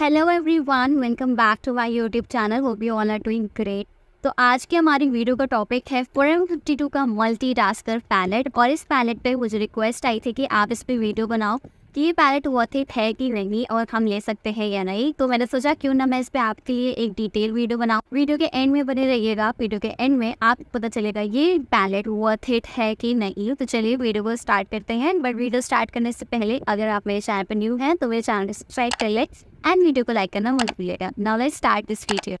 hello everyone welcome back to my YouTube channel वो बी all are doing great तो आज की हमारी वीडियो का टॉपिक है पोरम फिफ्टी टू का मल्टी टास्कर पैलेट और इस पैलेट पे मुझे रिक्वेस्ट आई थी कि आप इस पर वीडियो बनाओ कि ये पैलेट वर्थ इट है कि नहीं और हम ले सकते हैं या नहीं तो मैंने सोचा क्यों ना मैं इस पर आपके लिए एक डिटेल वीडियो बनाऊँ वीडियो के एंड में बने रहिएगा वीडियो के एंड में आप पता चलेगा ये पैलेट वर्थ इट है कि नहीं तो चलिए वीडियो को स्टार्ट करते हैं बट वीडियो स्टार्ट करने से पहले अगर आप मेरे चैनल पर न्यू हैं तो मेरे चैनल सब्सक्राइब कर लें एंड वीडियो को लाइक करना मत भूलिएगा now let's start this video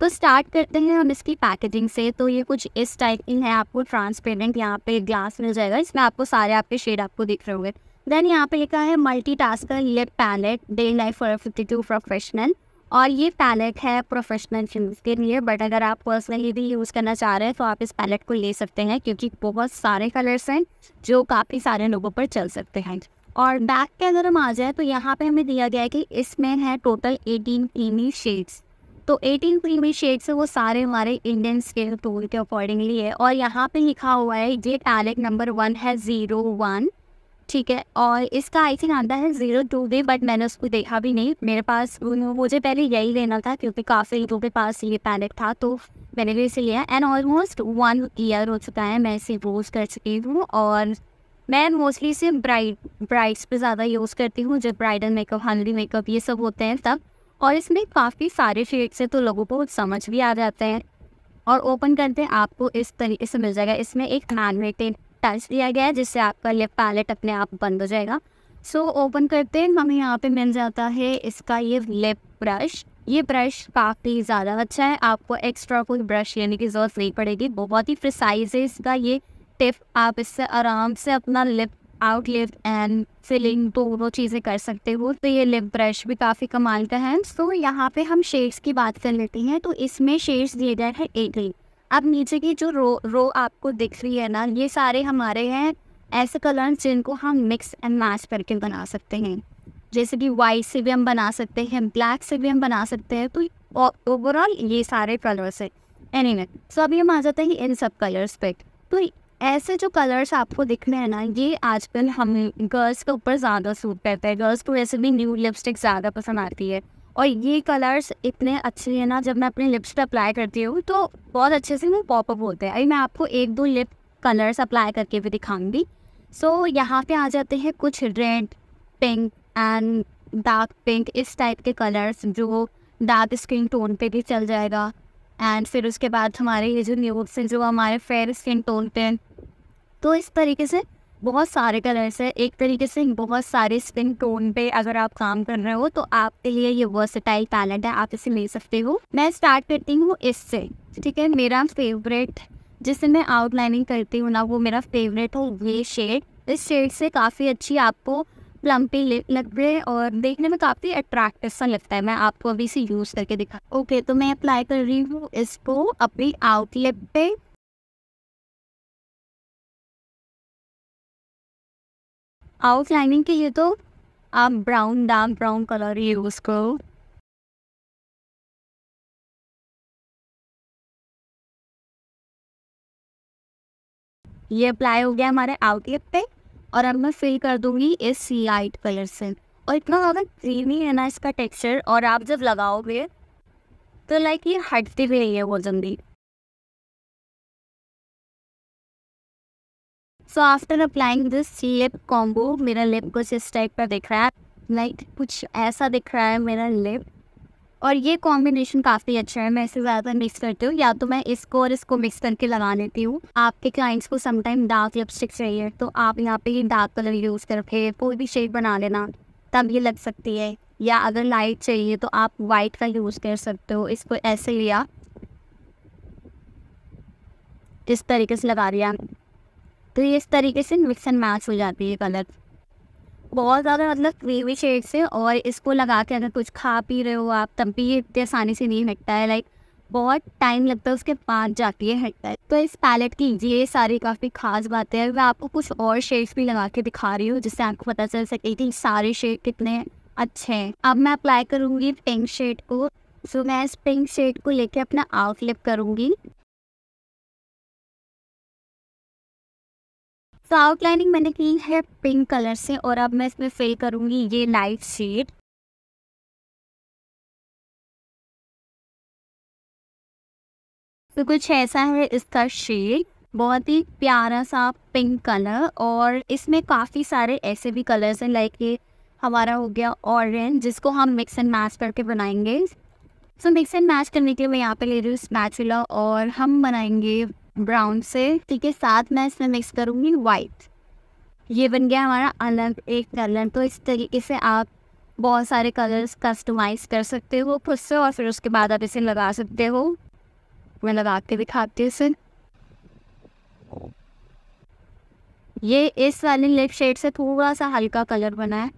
तो स्टार्ट करते हैं हम इसकी पैकेजिंग से तो ये कुछ इस टाइप की है आपको ट्रांसपेरेंट यहाँ पे ग्लास मिल जाएगा इसमें आपको सारे आपके शेड आपको दिख रहे होंगे देन यहाँ पे एक है multi tasker lip palette day life for fifty two professional और ये पैलेट है प्रोफेशनल के लिए बट अगर आप पर्सनली भी यूज़ करना चाह रहे हैं तो आप इस पैलेट को ले सकते हैं क्योंकि बहुत सारे कलर्स हैं जो काफ़ी सारे लोगों पर चल सकते हैं और बैक पे अगर हम आ जाए तो यहाँ पे हमें दिया गया है कि इसमें है टोटल 18 क्रीमी शेड्स तो 18 क्रीमी शेड्स है वो सारे हमारे इंडियन स्केल टूल के अकॉर्डिंगली है और यहाँ पे लिखा हुआ है ये टैलेट नंबर वन है ज़ीरो वन ठीक है और इसका आई थिंक आता है ज़ीरो टू भी बट मैंने उसको देखा भी नहीं मेरे पास मुझे पहले यही लेना था क्योंकि काफ़ी लोगों के पास ये पैलेट था तो मैंने भी इसे लिया एंड ऑलमोस्ट वन ईयर हो चुका है मैं इसे रोज कर चुकी हूँ और मैं मोस्टली सिर्फ ब्राइड ब्राइड्स पे ज़्यादा यूज़ करती हूँ जब ब्राइडल मेकअप हल्दी मेकअप ये सब होते हैं तब और इसमें काफ़ी सारे शेड से तो लोगों को समझ भी आ जाते हैं और ओपन करते हैं आपको इस तरीके से मिल जाएगा इसमें एक मैनमेटेड टच दिया गया है जिससे आपका लिप पैलेट अपने आप बंद हो जाएगा सो so, ओपन करते हैं हमें यहाँ पे मिल जाता है इसका ये लिप ब्रश ये ब्रश काफ़ी ज़्यादा अच्छा है आपको एक्स्ट्रा कोई ब्रश लेने की ज़रूरत नहीं पड़ेगी बहुत ही प्रिसाइज है इसका ये टिप आप इससे आराम से अपना lip out lip and filling दोनों चीज़ें कर सकते हो तो ये लिप ब्रश भी काफ़ी कमाल का है सो so, यहाँ पे हम शेड्स की बात कर लेते हैं तो इसमें शेड्स दिए गए हैं एटीन अब नीचे की जो रो रो आपको दिख रही है ना ये सारे हमारे हैं ऐसे कलर्स जिनको हम मिक्स एंड मैच करके बना सकते हैं जैसे कि वाइट से भी हम बना सकते हैं ब्लैक से भी हम बना सकते हैं तो ओवरऑल ये सारे कलर्स है एनी सो अभी हम आ जाते हैं इन सब कलर्स पे तो ऐसे जो कलर्स आपको दिख रहे हैं ना ये आजकल हम गर्ल्स के ऊपर ज़्यादा सूट करते हैं गर्ल्स को वैसे भी न्यू लिपस्टिक ज़्यादा पसंद आती है और ये कलर्स इतने अच्छे हैं ना जब मैं अपने लिप्स पे अप्लाई करती हूँ तो बहुत अच्छे से वो पॉपअप होते हैं अभी मैं आपको एक दो लिप कलर्स अप्लाई करके भी दिखाऊंगी सो so, यहाँ पे आ जाते हैं कुछ red pink and dark pink इस टाइप के कलर्स जो डार्क स्किन टोन पे भी चल जाएगा एंड फिर उसके बाद हमारे ये जो न्यूज हैं जो हमारे फेयर स्किन टोन पे तो इस तरीके से बहुत सारे कलर्स है एक तरीके से बहुत सारे स्किन टोन पे अगर आप काम कर रहे हो तो आपके लिए ये वर्सटाइल पैलेट है आप इसे ले सकते हो मैं स्टार्ट करती हूँ इससे ठीक है मेरा फेवरेट जिससे मैं आउटलाइनिंग करती हूँ ना वो मेरा फेवरेट हो ये शेड इस शेड से काफ़ी अच्छी आपको प्लम्पी लग रही है और देखने में काफ़ी अट्रैक्टिव सा लगता है मैं आपको अभी इसे यूज़ करके दिखा ओके okay, तो मैं अप्लाई कर रही हूँ इसको अपनी आउटलेट पे आउटलाइनिंग के लिए तो आप brown dark brown colour use करो ये अप्लाई हो गया हमारे आउटलेट पे और अब मैं फिल कर दूंगी इस लाइट कलर से और इतना ज़्यादा क्रीमी है ना इसका टेक्सचर और आप जब लगाओगे तो लाइक ये हटती भी नहीं है वो जल्दी so after applying this lip combo मेरा लिप कुछ इस टाइप का दिख रहा है लाइक like, कुछ ऐसा दिख रहा है मेरा लिप और ये कॉम्बिनेशन काफ़ी अच्छा है मैं इसे ज़्यादा मिक्स करती हूँ या तो मैं इसको और इसको मिक्स करके लगा लेती हूँ आपके क्लाइंट्स को समटाइम डार्क लिपस्टिक चाहिए तो आप यहाँ पे ये डार्क कलर यूज़ करके कोई भी शेड बना लेना तब ये लग सकती है या अगर लाइट चाहिए तो आप वाइट का यूज़ कर सकते हो इसको ऐसे लिया इस तरीके से लगा लिया तो ये इस तरीके से मिक्स एंड मैच हो जाती है कलर बहुत ज़्यादा मतलब क्रीमी शेड से और इसको लगा के अगर कुछ खा पी रहे हो आप तब भी ये इतनी आसानी से नहीं हटता है लाइक बहुत टाइम लगता है उसके पास जाती है हटता है तो इस पैलेट की ये सारी काफ़ी खास बातें हैं मैं आपको कुछ और शेड्स भी लगा के दिखा रही हूँ जिससे आपको पता चल सके कि सारे शेड कितने अच्छे हैं अब मैं अप्लाई करूँगी पिंक शेड को सो मैं इस पिंक शेड को लेके अपना आउटलिप करूँगी तो आउटलाइनिंग मैंने की है पिंक कलर से और अब मैं इसमें फिल करूंगी ये लाइट शेड तो कुछ ऐसा है इसका शेड बहुत ही प्यारा सा पिंक कलर और इसमें काफ़ी सारे ऐसे भी कलर्स हैं लाइक ये हमारा हो गया ऑरेंज जिसको हम मिक्स एंड मैच करके बनाएंगे सो मिक्स एंड मैच करने के लिए मैं यहाँ पे ले रही हूँ स्पैचुला और हम बनाएंगे ब्राउन से ठीक है साथ मैं इसमें मिक्स करूँगी वाइट ये बन गया हमारा अलग एक कलर तो इस तरीके से आप बहुत सारे कलर्स कस्टमाइज कर सकते हो खुद से और फिर उसके बाद आप इसे लगा सकते हो मैं लगा के दिखाती हूँ इसे ये इस वाले लिप शेड से थोड़ा सा हल्का कलर बना है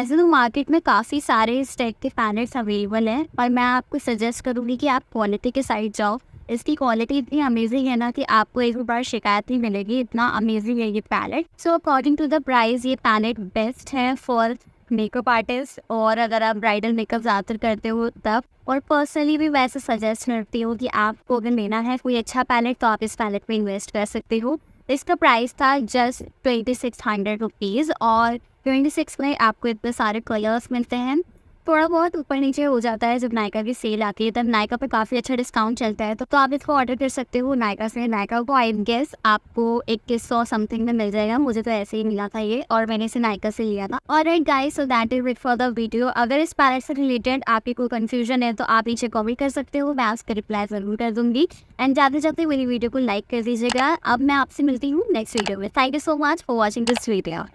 ऐसे तो मार्केट में काफ़ी सारे इस टाइप के पैलेट्स अवेलेबल हैं और मैं आपको सजेस्ट करूँगी कि आप क्वालिटी के साइड जाओ इसकी क्वालिटी इतनी अमेजिंग है ना कि आपको एक बार शिकायत नहीं मिलेगी इतना अमेजिंग है ये palette so according to the price ये पैलेट बेस्ट है फॉर मेकअप आर्टिस्ट और अगर आप ब्राइडल मेकअप ज़्यादातर करते हो तब और पर्सनली भी वैसे सजेस्ट करती हूँ कि आपको अगर लेना है कोई अच्छा पैलेट तो आप इस पैलेट में इन्वेस्ट कर सकते हो इसका प्राइस था just twenty six hundred rupees और ट्वेंटी सिक्स में आपको इतने सारे कलर्स मिलते हैं थोड़ा बहुत ऊपर नीचे हो जाता है जब नायका की सेल आती है तब नायका पे काफ़ी अच्छा डिस्काउंट चलता है तो, तो आप इसको ऑर्डर कर सकते हो नायका से नायका को आई गेस आपको इक्कीस सौ समथिंग में मिल जाएगा मुझे तो ऐसे ही मिला था ये और मैंने इसे नायका से लिया था और right guys so that is it for the video अगर इस पैलेट से रिलेटेड आपकी कोई कन्फ्यूजन है तो आप नीचे कॉमेंट कर सकते हो मैं उसका रिप्लाई ज़रूर कर दूंगी एंड जाते जाते मेरी वीडियो को लाइक कर दीजिएगा अब मैं आपसे मिलती हूँ नेक्स्ट वीडियो में thank you so much for watching this video